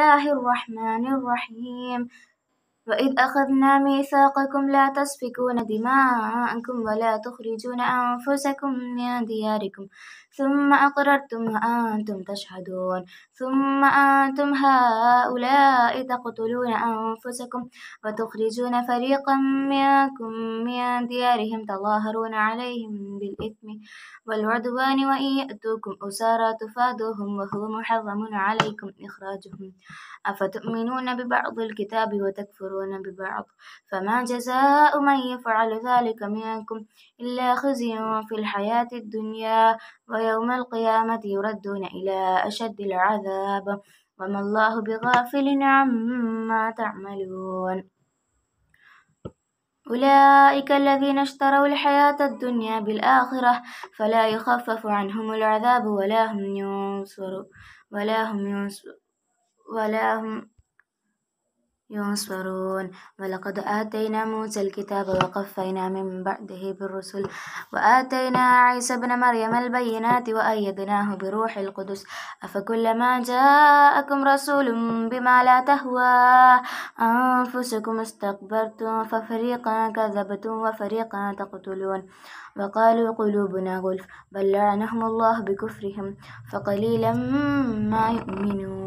الله الرحمن الرحيم وإذ أخذنا ميثاقكم لا تسفكون دماءكم ولا تخرجون أنفسكم من دياركم ثم أقررتم وأنتم تشهدون ثم أنتم هؤلاء تقتلون أنفسكم وتخرجون فريقا منكم من ديارهم تظاهرون عليهم بالإثم والعدوان وإن يأتوكم أسارى تفادوهم وهو محرم عليكم إخراجهم أفتؤمنون ببعض الكتاب وتكفرون بعضنا ببعض فما جزاء من يفعل ذلك منكم إلا خزي في الحياة الدنيا ويوم القيامة يردون إلى أشد العذاب وما الله بغافل عما تعملون أولئك الذين اشتروا الحياة الدنيا بالآخرة فلا يخفف عنهم العذاب ولا هم ينصرون ولا هم ينصر ولا هم ينصرون ولقد آتينا موسى الكتاب وقفينا من بعده بالرسل وآتينا عيسى ابن مريم البينات وأيدناه بروح القدس أفكلما جاءكم رسول بما لا تهوى أنفسكم استكبرتم ففريقا كذبتم وفريقا تقتلون وقالوا قلوبنا غلف بل لعنهم الله بكفرهم فقليلا ما يؤمنون